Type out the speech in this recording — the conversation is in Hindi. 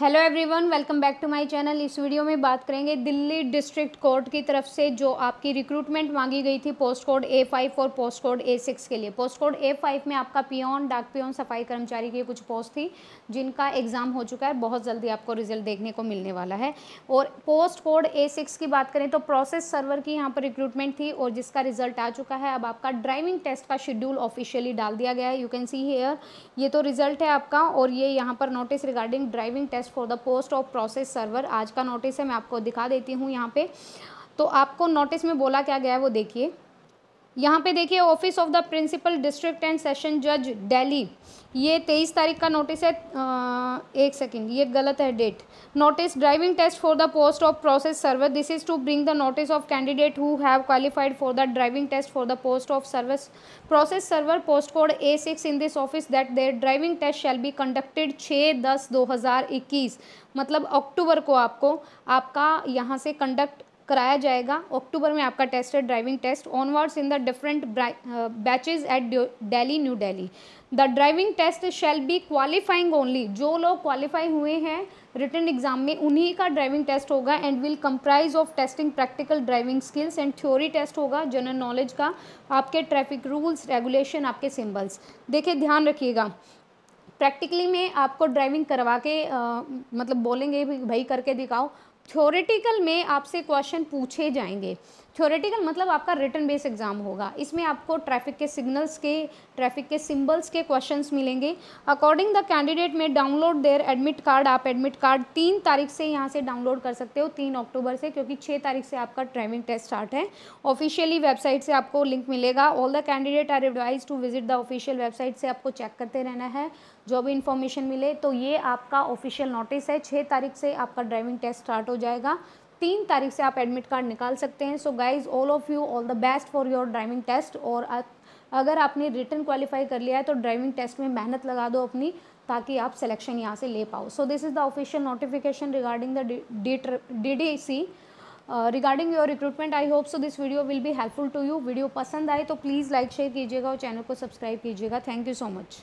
hello everyone welcome back to my channel इस वीडियो में बात करेंगे दिल्ली डिस्ट्रिक्ट कोर्ट की तरफ से जो आपकी रिक्रूटमेंट मांगी गई थी पोस्ट कोड ए फाइव और पोस्ट कोड ए सिक्स के लिए पोस्ट कोड ए फाइव में आपका पियोन डाक पियोन सफाई कर्मचारी की कुछ पोस्ट थी जिनका एग्ज़ाम हो चुका है बहुत जल्दी आपको रिजल्ट देखने को मिलने वाला है और पोस्ट कोड ए सिक्स की बात करें तो प्रोसेस सर्वर की यहाँ पर रिक्रूटमेंट थी और जिसका रिजल्ट आ चुका है अब आपका ड्राइविंग टेस्ट का शेड्यूल ऑफिशियली डाल दिया गया है यू कैन सी हेयर ये तो रिजल्ट है आपका और ये यहाँ पर notice regarding driving test request for the post of process server आज का नोटिस है मैं आपको दिखा देती हूँ यहाँ पे तो आपको नोटिस में बोला क्या गया है वो देखिए यहाँ पे देखिए office of the principal district and session जज दिल्ली ये तेईस तारीख का नोटिस है आ, एक सेकेंड ये गलत है date notice driving test for the post of process service this is to bring the notice of candidate who have qualified for the driving test for the post of service process server post code A six in this office that there driving test shall be conducted छः दस दो हज़ार इक्कीस मतलब अक्टूबर को आपको आपका यहाँ से कंडक्ट कराया जाएगा अक्टूबर में आपका टेस्ट है driving test onwards in the different batches at Delhi new Delhi the driving test shall be qualifying only जो लोग क्वालिफाई हुए हैं रिटर्न एग्जाम में उन्हीं का ड्राइविंग टेस्ट होगा and will comprise of testing practical driving skills and theory test होगा जनरल नॉलेज का आपके ट्रैफिक रूल्स रेगुलेशन आपके सिम्बल्स देखिए ध्यान रखिएगा प्रैक्टिकली में आपको ड्राइविंग करवा के आ, uh, मतलब बोलेंगे भाई करके दिखाओ थ्योरेटिकल में आपसे क्वेश्चन पूछे जाएंगे थ्योरेटिकल मतलब आपका रिटर्न बेस एग्ज़ाम होगा इसमें आपको ट्रैफिक के सिग्नल्स के ट्रैफिक के सिंबल्स के क्वेश्चंस मिलेंगे according the candidate may download their admit card आप एडमिट कार्ड तीन तारीख से यहाँ से डाउनलोड कर सकते हो तीन अक्टूबर से क्योंकि छः तारीख से आपका ड्राइविंग टेस्ट स्टार्ट है ऑफिशियली वेबसाइट से आपको लिंक मिलेगा all the candidate are advise to visit the official website से आपको चेक करते रहना है जो भी इन्फॉर्मेशन मिले तो ये आपका ऑफिशियल नोटिस है छः तारीख से आपका ड्राइविंग टेस्ट स्टार्ट हो जाएगा तीन तारीख से आप एडमिट कार्ड निकाल सकते हैं so guys all of you all the best for your driving test और अगर आपने रिटर्न क्वालिफाई कर लिया है तो ड्राइविंग टेस्ट में मेहनत लगा दो अपनी ताकि आप सिलेक्शन यहाँ से ले पाओ so this is the official notification regarding the D D C regarding your recruitment I hope so this video will be helpful to you video पसंद आए तो प्लीज़ लाइक शेयर कीजिएगा और चैनल को सब्सक्राइब कीजिएगा थैंक यू सो मच